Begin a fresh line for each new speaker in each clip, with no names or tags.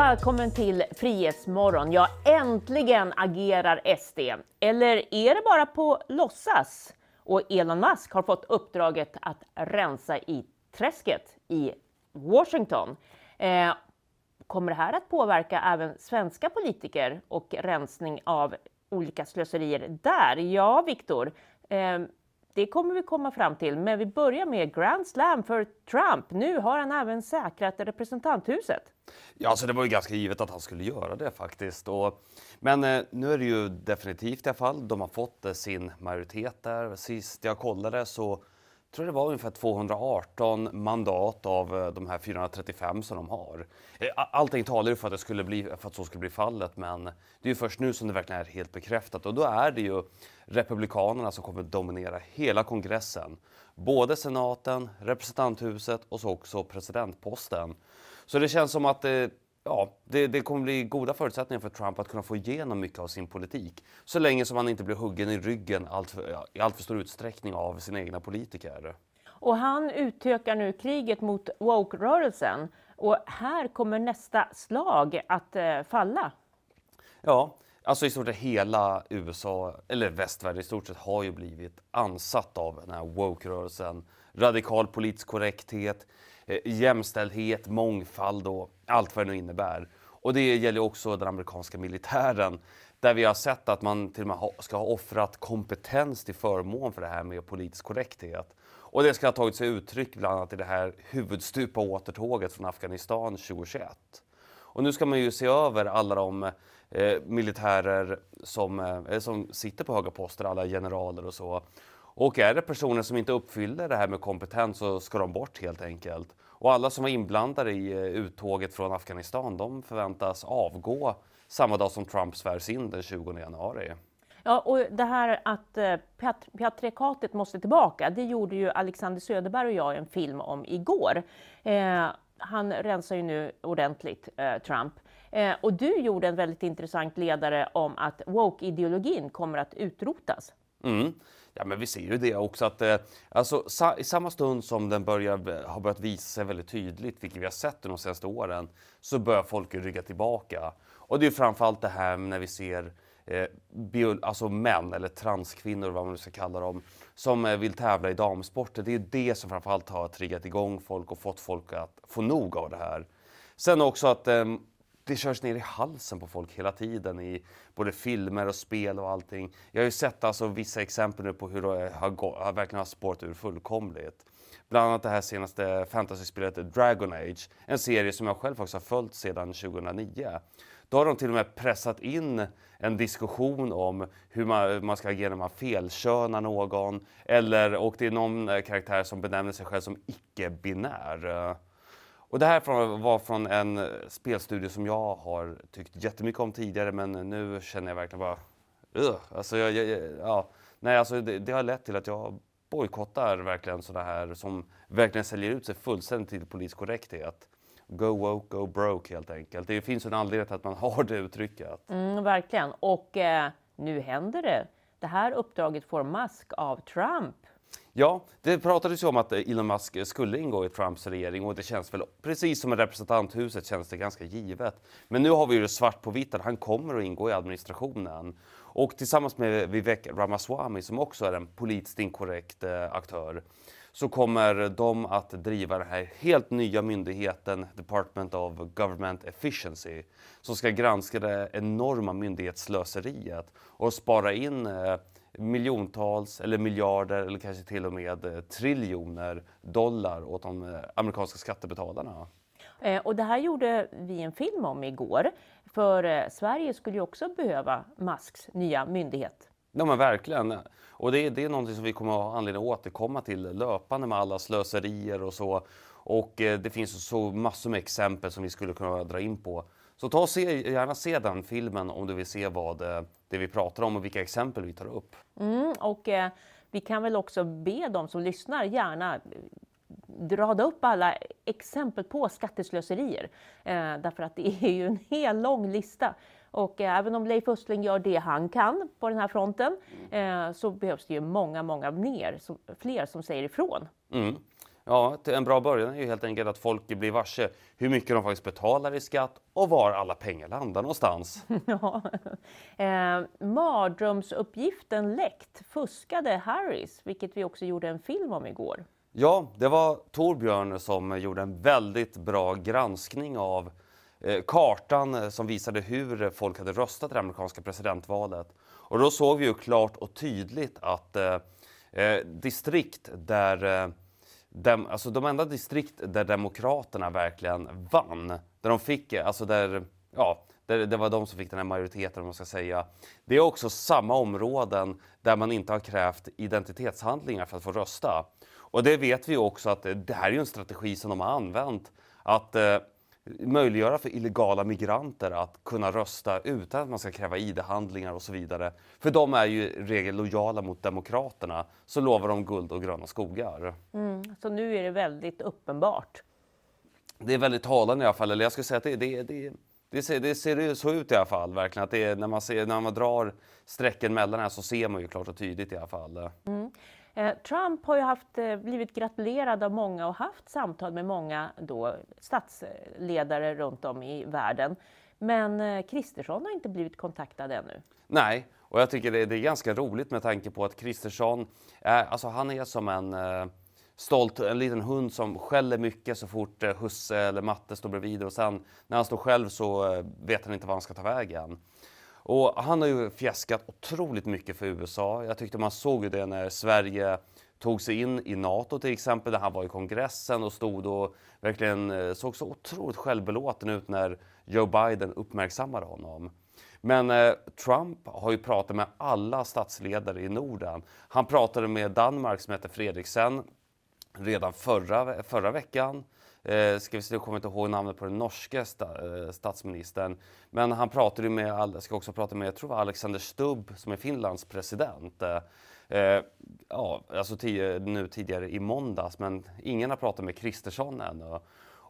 Välkommen till Frihetsmorgon. Ja, äntligen agerar SD. Eller är det bara på låtsas? Och Elon Musk har fått uppdraget att rensa i träsket i Washington. Eh, kommer det här att påverka även svenska politiker och rensning av olika slöserier där? Ja, Viktor, eh, det kommer vi komma fram till, men vi börjar med Grand Slam för Trump. Nu har han även säkrat representanthuset.
Ja, alltså det var ju ganska givet att han skulle göra det faktiskt. Och, men eh, nu är det ju definitivt i alla fall. De har fått eh, sin majoritet där. Sist jag kollade så jag tror det var ungefär 218 mandat av eh, de här 435 som de har. Eh, allting talar ju för att, det skulle bli, för att så skulle bli fallet, men det är ju först nu som det verkligen är helt bekräftat. Och då är det ju Republikanerna som kommer dominera hela kongressen. Både senaten, representanthuset och så också presidentposten. Så det känns som att det eh, ja, det, det kommer bli goda förutsättningar för Trump att kunna få igenom mycket av sin politik. Så länge som han inte blir huggen i ryggen allt för, ja, i alltför stor utsträckning av sina egna politiker.
Och han utökar nu kriget mot woke-rörelsen. Och här kommer nästa slag att eh, falla.
Ja, alltså i stort sett hela USA, eller västvärlden i stort sett, har ju blivit ansatt av den här woke-rörelsen. Radikal politisk korrekthet, eh, jämställdhet, mångfald och allt vad det nu innebär. Och det gäller också den amerikanska militären där vi har sett att man till och med ska ha offrat kompetens till förmån för det här med politisk korrekthet. Och det ska ha tagit sig uttryck bland annat i det här huvudstupa återtåget från Afghanistan 2021. Och nu ska man ju se över alla de eh, militärer som, eh, som sitter på höga poster, alla generaler och så. Och är det personer som inte uppfyller det här med kompetens så ska de bort helt enkelt. Och alla som var inblandade i eh, uttåget från Afghanistan de förväntas avgå samma dag som Trump svärs in den 20 januari.
Ja, och det här att eh, patriarkatet måste tillbaka, det gjorde ju Alexander Söderberg och jag en film om igår. Eh, han rensar ju nu ordentligt, eh, Trump. Eh, och du gjorde en väldigt intressant ledare om att woke-ideologin kommer att utrotas.
Mm. Ja, men vi ser ju det också att eh, alltså, sa, i samma stund som den börjar, eh, har börjat visa sig väldigt tydligt, vilket vi har sett de senaste åren, så börjar folk rygga tillbaka. Och det är ju framförallt det här när vi ser eh, bio, alltså män, eller transkvinnor, vad man nu ska kalla dem, som eh, vill tävla i damsporter. Det är ju det som framförallt har triggat igång folk och fått folk att få nog av det här. Sen också att ehm, det körs ner i halsen på folk hela tiden i både filmer och spel och allting. Jag har ju sett alltså vissa exempel nu på hur det har, gått, har verkligen har spårat ur fullkomligt. Bland annat det här senaste fantasyspelet Dragon Age, en serie som jag själv faktiskt har följt sedan 2009. Då har de till och med pressat in en diskussion om hur man, man ska agera när man felkönar någon, eller, och det är någon eh, karaktär som benämner sig själv som icke-binär. Och det här var från en eh, spelstudio som jag har tyckt jättemycket om tidigare men nu känner jag verkligen bara... Alltså, jag, jag, ja. Nej, alltså det, det har lett till att jag bojkottar verkligen sådana här som verkligen säljer ut sig fullständigt till politisk korrekthet. Go woke, go broke helt enkelt. Det finns en anledning till att man har det uttrycket.
Mm, verkligen. Och eh, nu händer det. Det här uppdraget får Musk av Trump.
Ja, det pratades ju om att eh, Elon Musk skulle ingå i Trumps regering och det känns väl precis som i representanthuset känns det ganska givet. Men nu har vi ju det svart på vitt att han kommer att ingå i administrationen och tillsammans med Vivek Ramaswamy som också är en politiskt inkorrekt eh, aktör så kommer de att driva den här helt nya myndigheten Department of Government Efficiency som ska granska det enorma myndighetsslöseriet och spara in eh, miljontals eller miljarder eller kanske till och med eh, triljoner dollar åt de eh, amerikanska skattebetalarna.
Eh, och det här gjorde vi en film om igår, för Sverige skulle ju också behöva Musks nya myndighet.
Ja men verkligen. Och det, det är någonting som vi kommer att ha anledning att återkomma till löpande med alla slöserier och så. Och det finns så massor med exempel som vi skulle kunna dra in på. Så ta och se, gärna se den filmen om du vill se vad eh, det vi pratar om och vilka exempel vi tar upp.
Mm, och eh, vi kan väl också be dem som lyssnar gärna eh, rada upp alla exempel på skatteslöserier. Eh, därför att det är ju en hel lång lista. Och eh, även om Leif Östling gör det han kan på den här fronten mm. eh, så behövs det ju många, många mer, som, fler som säger ifrån.
Mm. Ja, en bra början är ju helt enkelt att folk blir varse hur mycket de faktiskt betalar i skatt och var alla pengar landar någonstans. Ja.
Eh, mardrömsuppgiften läckt, fuskade Harris, vilket vi också gjorde en film om igår.
Ja, det var Torbjörn som gjorde en väldigt bra granskning av eh, kartan eh, som visade hur folk hade röstat i det amerikanska presidentvalet. Och då såg vi ju klart och tydligt att eh, eh distrikt där eh, dem, alltså de enda distrikt där Demokraterna verkligen vann, där de fick, alltså där, ja, där, det var de som fick den här majoriteten om man ska säga. Det är också samma områden där man inte har krävt identitetshandlingar för att få rösta. Och det vet vi också att det här är ju en strategi som de har använt. Att eh, möjliggöra för illegala migranter att kunna rösta utan att man ska kräva ID-handlingar och så vidare. För de är ju i regel lojala mot Demokraterna, så lovar de guld och gröna skogar.
Mm, så nu är det väldigt uppenbart.
Det är väldigt talande i alla fall, eller jag skulle säga att det, det, det det ser, det ser så ut i alla fall, verkligen. Att är, när, man ser, när man drar strecken mellan här så ser man ju klart och tydligt i alla fall.
Mm. Eh, Trump har ju haft, eh, blivit gratulerad av många och haft samtal med många då, statsledare runt om i världen. Men eh, Kristersson har inte blivit kontaktad ännu.
Nej, och jag tycker det, det är ganska roligt med tanke på att Kristersson, alltså han är som en stolt, en liten hund som skäller mycket så fort eh, husse eller matte står bredvid och sen när han står själv så eh, vet han inte var han ska ta vägen. Och han har ju fjäskat otroligt mycket för USA. Jag tyckte man såg det när Sverige tog sig in i Nato till exempel, där han var i kongressen och stod och verkligen eh, såg så otroligt självbelåten ut när Joe Biden uppmärksammade honom. Men eh, Trump har ju pratat med alla statsledare i Norden. Han pratade med Danmark som heter Fredriksen redan förra, förra veckan. Eh, ska vi se, jag kommer inte ihåg namnet på den norske sta, eh, statsministern. Men han pratade med, ska också prata med, jag tror det var Alexander Stubb som är Finlands president. Eh, eh ja, alltså tio, nu tidigare i måndags, men ingen har pratat med Kristersson ännu.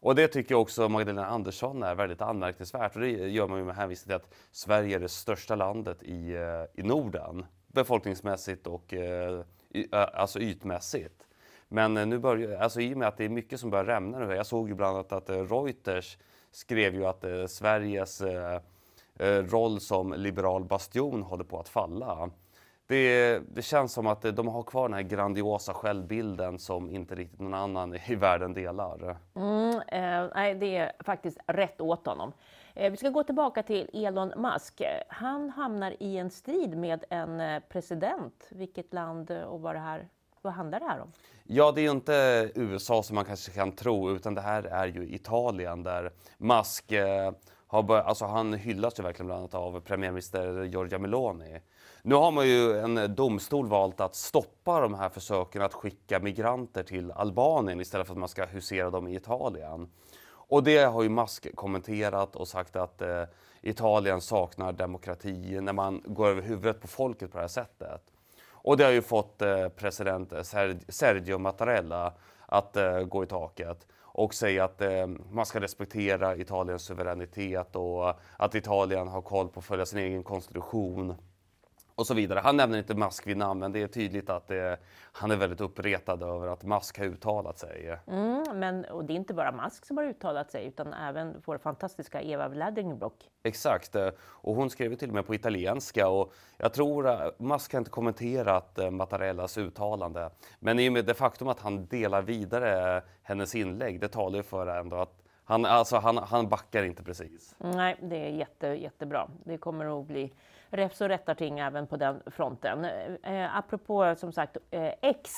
Och det tycker jag också Magdalena Andersson är väldigt anmärkningsvärt. Och det gör man ju med hänvisning till att Sverige är det största landet i, eh, i Norden befolkningsmässigt och eh, alltså ytmässigt. Men eh, nu börjar, alltså i och med att det är mycket som börjar rämna nu. Jag såg ju bland annat att eh, Reuters skrev ju att eh, Sveriges roll som liberal bastion håller på att falla. Det, det, känns som att de har kvar den här grandiosa självbilden som inte riktigt någon annan i världen delar.
Mm, eh, nej, det är faktiskt rätt åt honom. Eh, vi ska gå tillbaka till Elon Musk. Han hamnar i en strid med en president. Vilket land och var det här vad handlar det här om?
Ja, det är ju inte USA som man kanske kan tro, utan det här är ju Italien där Musk eh, har börjat, alltså han hyllas ju verkligen bland annat av premiärminister Giorgia Meloni. Nu har man ju en domstol valt att stoppa de här försöken att skicka migranter till Albanien istället för att man ska husera dem i Italien. Och det har ju Musk kommenterat och sagt att eh, Italien saknar demokrati när man går över huvudet på folket på det här sättet. Och det har ju fått eh, president Sergio Mattarella att eh, gå i taket och säga att eh, man ska respektera Italiens suveränitet och att Italien har koll på att följa sin egen konstitution och så vidare. Han nämner inte Musk vid namn, men det är tydligt att det, han är väldigt uppretad över att Musk har uttalat sig.
Mm, men, och det är inte bara Musk som har uttalat sig, utan även vår fantastiska Eva Vladimirbrock.
Exakt, eh, och hon skrev till och med på italienska och jag tror att Musk har inte kommenterat eh, Mattarellas uttalande. Men i och med det faktum att han delar vidare hennes inlägg, det talar ju för ändå att han, alltså, han, han backar inte precis.
Nej, det är jätte, jättebra. Det kommer att bli räfs och rättarting även på den fronten. Eh, eh, apropå som sagt eh, X,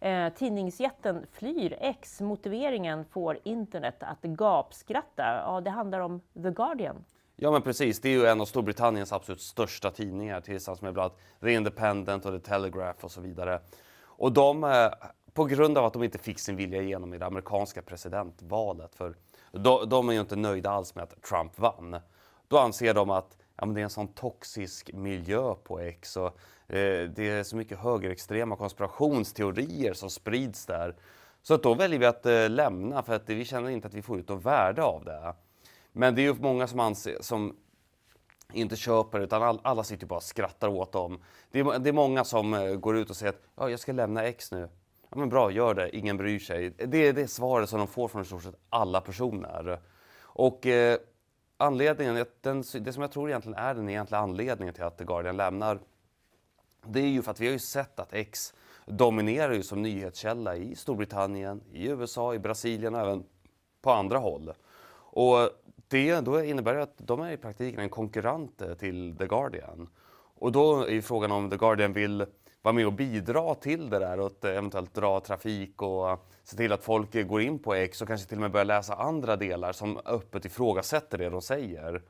Eh, tidningsjätten flyr X. Motiveringen får internet att gapskratta. Ja, det handlar om The Guardian.
Ja, men precis. Det är ju en av Storbritanniens absolut största tidningar tillsammans med bland annat The Independent och The Telegraph och så vidare. Och de, eh, på grund av att de inte fick sin vilja igenom i det amerikanska presidentvalet, för de, de är ju inte nöjda alls med att Trump vann, då anser de att ja, men det är en sån toxisk miljö på X. Och, eh, det är så mycket högerextrema konspirationsteorier som sprids där. Så att då väljer vi att eh, lämna för att vi känner inte att vi får ut något värde av det. Men det är ju många som, anser, som inte köper utan all, alla sitter ju bara och skrattar åt dem. Det är, det är många som eh, går ut och säger att ja, jag ska lämna X nu. Ja, men bra, gör det. Ingen bryr sig. Det är det svaret som de får från i stort sett alla personer. Och eh, anledningen, den, det som jag tror egentligen är den egentliga anledningen till att The Guardian lämnar, det är ju för att vi har ju sett att X dominerar ju som nyhetskälla i Storbritannien, i USA, i Brasilien och även på andra håll. Och det då innebär ju att de är i praktiken en konkurrent till The Guardian. Och då är ju frågan om The Guardian vill vara med och bidra till det där och att eventuellt dra trafik och se till att folk går in på X och kanske till och med börjar läsa andra delar som öppet ifrågasätter det de säger.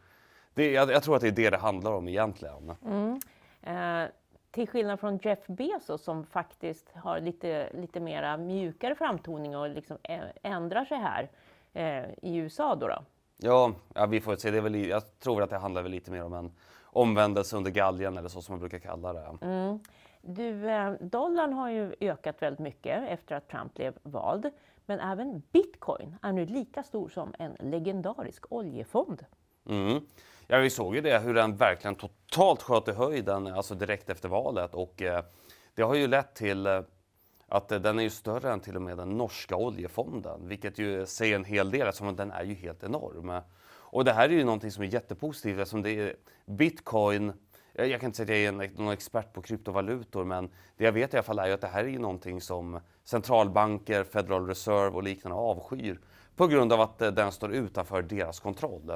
Det, jag, jag tror att det är det det handlar om egentligen.
Mm. Eh, till skillnad från Jeff Bezos som faktiskt har lite, lite mera mjukare framtoning och liksom ändrar sig här eh, i USA då. då.
Ja, ja, vi får se. Det är väl, jag tror att det handlar väl lite mer om en omvändelse under galgen eller så som man brukar kalla det.
Mm. Du, eh, dollarn har ju ökat väldigt mycket efter att Trump blev vald. Men även bitcoin är nu lika stor som en legendarisk oljefond.
Mm. Ja, vi såg ju det, hur den verkligen totalt sköt i höjden alltså direkt efter valet. Och eh, det har ju lett till eh, att den är ju större än till och med den norska oljefonden, vilket ju säger en hel del eftersom den är ju helt enorm. Och det här är ju någonting som är jättepositivt eftersom det är bitcoin Eh, jag kan inte säga att jag är någon expert på kryptovalutor, men det jag vet i alla fall är ju att det här är ju någonting som centralbanker, Federal Reserve och liknande avskyr på grund av att eh, den står utanför deras kontroll.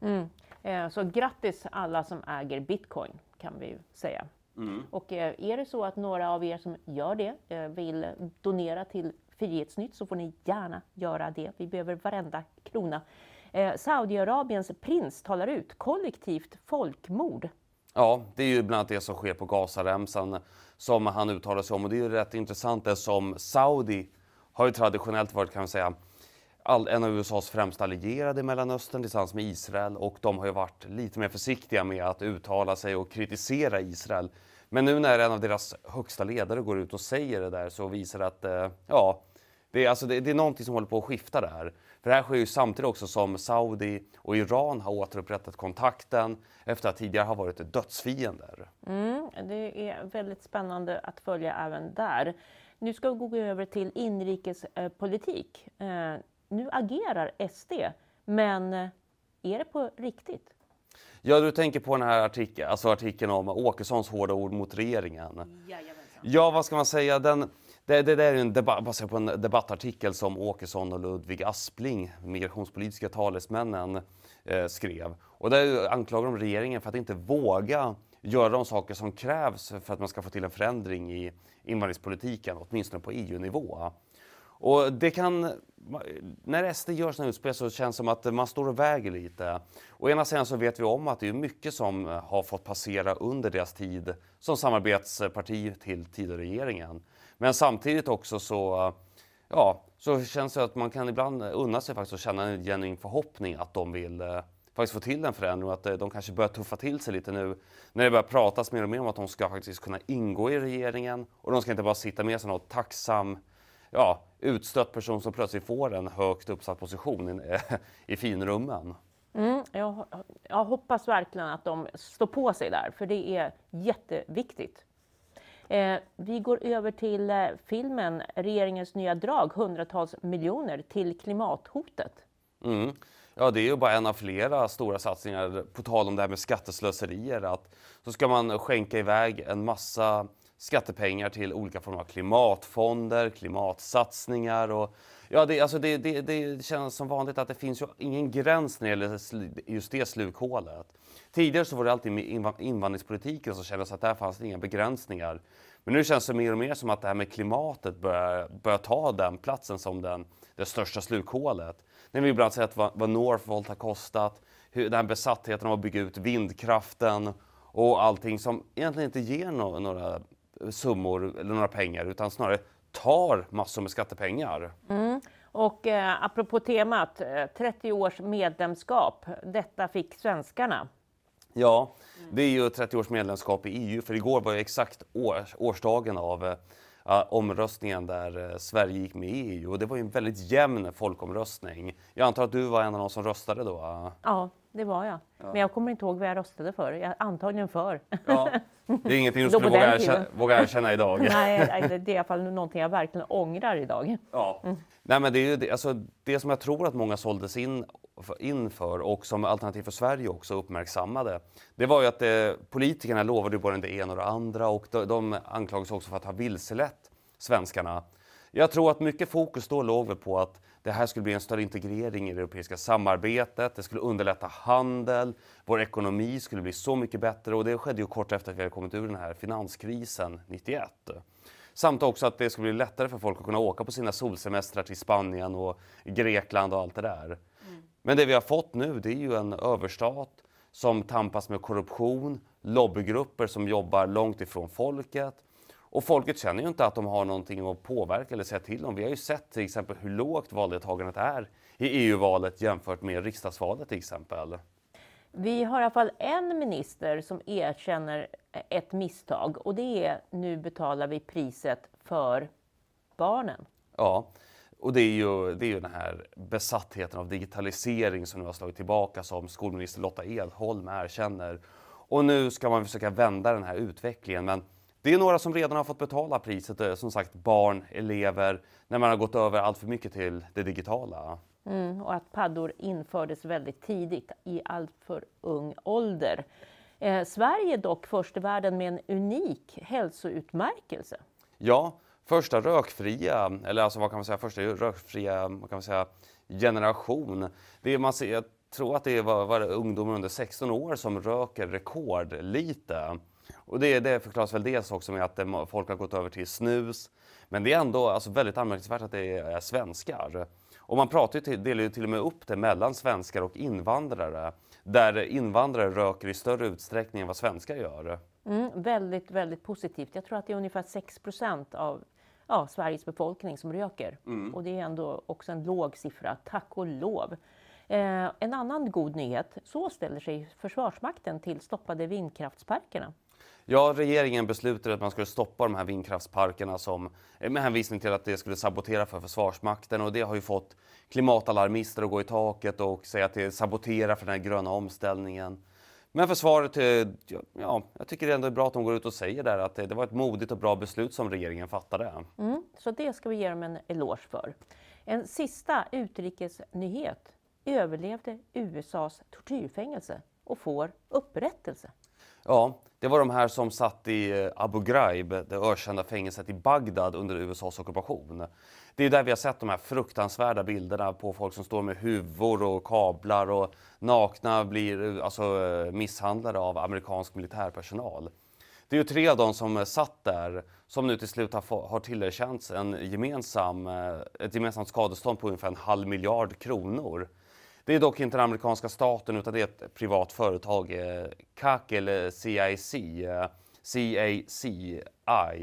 Mm. Eh, så grattis alla som äger bitcoin kan vi säga. Mm. Och är det så att några av er som gör det vill donera till Frihetsnytt så får ni gärna göra det. Vi behöver varenda krona. Saudiarabiens prins talar ut kollektivt folkmord
Ja, det är ju bland annat det som sker på Gazaremsan som han uttalar sig om. Och det är ju rätt intressant eftersom Saudi har ju traditionellt varit, kan man säga, all, en av USAs främsta allierade i Mellanöstern tillsammans med Israel och de har ju varit lite mer försiktiga med att uttala sig och kritisera Israel. Men nu när en av deras högsta ledare går ut och säger det där så visar det att eh, ja, det är, alltså, det, det är någonting som håller på att skifta där. För det här sker ju samtidigt också som Saudi och Iran har återupprättat kontakten efter att tidigare ha varit dödsfiender.
Mm, det är väldigt spännande att följa även där. Nu ska vi gå över till inrikespolitik. Eh, nu agerar SD, men är det på riktigt?
Ja, du tänker på den här artikeln, alltså artikeln om Åkessons hårda ord mot regeringen. Jajamensan. Ja, vad ska man säga? Den det, det, det är en debatt, baserat på en debattartikel som Åkesson och Ludvig Aspling, migrationspolitiska talesmännen, eh, skrev. Och där anklagar de regeringen för att inte våga göra de saker som krävs för att man ska få till en förändring i invandringspolitiken, åtminstone på EU-nivå. Och det kan, när SD gör sina utspel så känns det som att man står och väger lite. Å ena sidan så vet vi om att det är mycket som har fått passera under deras tid som samarbetsparti till tidigare regeringen. Men samtidigt också så, ja, så känns det att man kan ibland unna sig faktiskt att känna en genuin förhoppning att de vill eh, faktiskt få till en förändring och att eh, de kanske börjar tuffa till sig lite nu när det börjar pratas mer och mer om att de ska faktiskt kunna ingå i regeringen och de ska inte bara sitta med som någon tacksam ja, utstött person som plötsligt får en högt uppsatt position i, i finrummen.
Mm, jag, jag hoppas verkligen att de står på sig där, för det är jätteviktigt Eh, vi går över till eh, filmen Regeringens nya drag, hundratals miljoner till klimathotet.
Mm. Ja, det är ju bara en av flera stora satsningar, på tal om det här med skatteslöserier, att så ska man skänka iväg en massa skattepengar till olika former av klimatfonder, klimatsatsningar och ja, det, alltså det, det, det, känns som vanligt att det finns ju ingen gräns när det gäller just det slukhålet. Tidigare så var det alltid med invandringspolitiken som kändes att där fanns det inga begränsningar. Men nu känns det mer och mer som att det här med klimatet börjar, börjar ta den platsen som den, det största slukhålet. När vi ibland sett vad, vad Northvolt har kostat, hur, den här besattheten av att bygga ut vindkraften och allting som egentligen inte ger no några summor eller några pengar utan snarare tar massor med skattepengar.
Mm. Och eh, apropå temat, 30 eh, års medlemskap, detta fick svenskarna.
Ja, det är ju 30 års medlemskap i EU för igår var ju exakt år, årsdagen av eh, omröstningen där eh, Sverige gick med i EU och det var ju en väldigt jämn folkomröstning. Jag antar att du var en av de som röstade då?
Ja, det var jag. Ja. Men jag kommer inte ihåg vad jag röstade för. Jag, antagligen för. Ja. Det är ingenting du skulle våga erkänna, våga erkänna idag. Nej, det är i alla fall någonting jag verkligen ångrar idag. Ja. Mm.
Nej, men det är ju alltså, det som jag tror att många såldes in inför och som Alternativ för Sverige också uppmärksammade, det var ju att eh, politikerna lovade både det ena och det andra och de, de anklagades också för att ha vilselett svenskarna. Jag tror att mycket fokus då låg väl på att det här skulle bli en större integrering i det europeiska samarbetet, det skulle underlätta handel, vår ekonomi skulle bli så mycket bättre och det skedde ju kort efter att vi hade kommit ur den här finanskrisen 91. Samt också att det skulle bli lättare för folk att kunna åka på sina solsemestrar till Spanien och Grekland och allt det där. Mm. Men det vi har fått nu det är ju en överstat som tampas med korruption, lobbygrupper som jobbar långt ifrån folket och folket känner ju inte att de har någonting att påverka eller säga till om. Vi har ju sett till exempel hur lågt valdeltagandet är i EU-valet jämfört med riksdagsvalet till exempel.
Vi har i alla fall en minister som erkänner ett misstag och det är nu betalar vi priset för barnen.
Ja, och det är, ju, det är ju den här besattheten av digitalisering som nu har slagit tillbaka som skolminister Lotta Edholm erkänner. Och nu ska man försöka vända den här utvecklingen men det är några som redan har fått betala priset, eh, som sagt barn, elever, när man har gått över allt för mycket till det digitala.
Mm, och att paddor infördes väldigt tidigt, i alltför ung ålder. Eh, Sverige dock först i världen med en unik hälsoutmärkelse.
Ja, första rökfria, eller alltså vad kan man säga, första rökfria vad kan man säga, generation. Det man ser, jag tror att det var, var ungdomar under 16 år som röker rekordlite. Och det, det förklaras väl dels också med att eh, folk har gått över till snus. Men det är ändå alltså, väldigt anmärkningsvärt att det är eh, svenskar. Och man pratar ju till, delar ju till och med upp det mellan svenskar och invandrare. Där invandrare röker i större utsträckning än vad svenskar gör.
Mm, väldigt, väldigt positivt. Jag tror att det är ungefär 6 av ja, Sveriges befolkning som röker. Mm. Och det är ändå också en låg siffra, tack och lov. Eh, en annan god nyhet, så ställer sig Försvarsmakten till stoppade vindkraftsparkerna.
Ja, regeringen beslutade att man skulle stoppa de här vindkraftsparkerna som, med hänvisning till att det skulle sabotera för Försvarsmakten och det har ju fått klimatalarmister att gå i taket och säga att det saboterar för den här gröna omställningen. Men försvaret, eh, ja, jag tycker det ändå är bra att de går ut och säger där att det var ett modigt och bra beslut som regeringen fattade.
Mm, så det ska vi ge dem en eloge för. En sista utrikesnyhet. Överlevde USAs tortyrfängelse och får upprättelse.
Ja, det var de här som satt i eh, Abu Ghraib, det ökända fängelset i Bagdad under USAs ockupation. Det är där vi har sett de här fruktansvärda bilderna på folk som står med huvor och kablar och nakna blir eh, alltså, eh, misshandlade av amerikansk militärpersonal. Det är ju tre av dem som satt där som nu till slut har, har tillerkänts en gemensam, ett gemensamt skadestånd på ungefär en halv miljard kronor. Det är dock inte den amerikanska staten utan det är ett privat företag, eh, CAC eller CIC, CACI,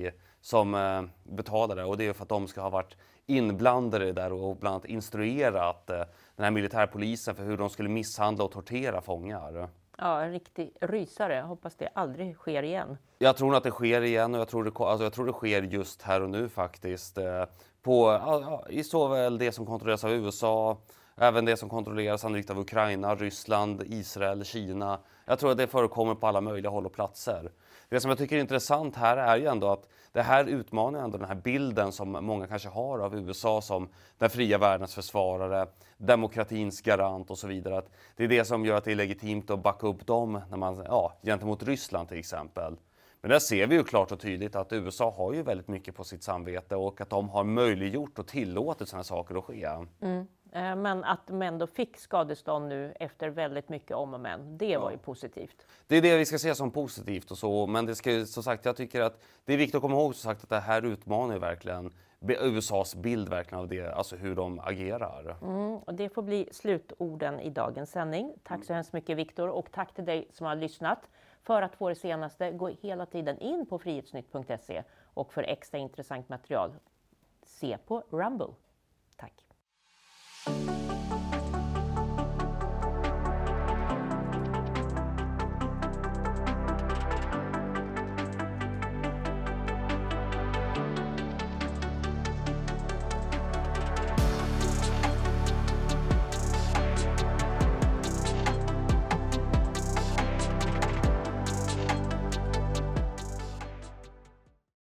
eh, som eh, betalar det och det är för att de ska ha varit inblandade där och bland annat instruerat eh, den här militärpolisen för hur de skulle misshandla och tortera fångar.
Ja, en riktig rysare. Jag hoppas det aldrig sker igen.
Jag tror att det sker igen och jag tror det, alltså jag tror det sker just här och nu faktiskt. Eh, på, I såväl det som kontrolleras av USA Även det som kontrolleras sannolikt av Ukraina, Ryssland, Israel, Kina. Jag tror att det förekommer på alla möjliga håll och platser. Det som jag tycker är intressant här är ju ändå att det här utmanar ändå den här bilden som många kanske har av USA som den fria världens försvarare, demokratins garant och så vidare. Att det är det som gör att det är legitimt att backa upp dem när man, ja, gentemot Ryssland till exempel. Men där ser vi ju klart och tydligt att USA har ju väldigt mycket på sitt samvete och att de har möjliggjort och tillåtit sådana saker att ske.
Mm. Eh, men att de ändå fick skadestånd nu efter väldigt mycket om och men, det var ju positivt.
Det är det vi ska se som positivt och så, men det ska ju som sagt, jag tycker att det är viktigt att komma ihåg som sagt att det här utmanar ju verkligen USAs bild verkligen av det, alltså hur de agerar.
Mm, och det får bli slutorden i dagens sändning. Tack mm. så hemskt mycket Viktor och tack till dig som har lyssnat. För att få det senaste, gå hela tiden in på frihetsnytt.se och för extra intressant material, se på Rumble. Tack!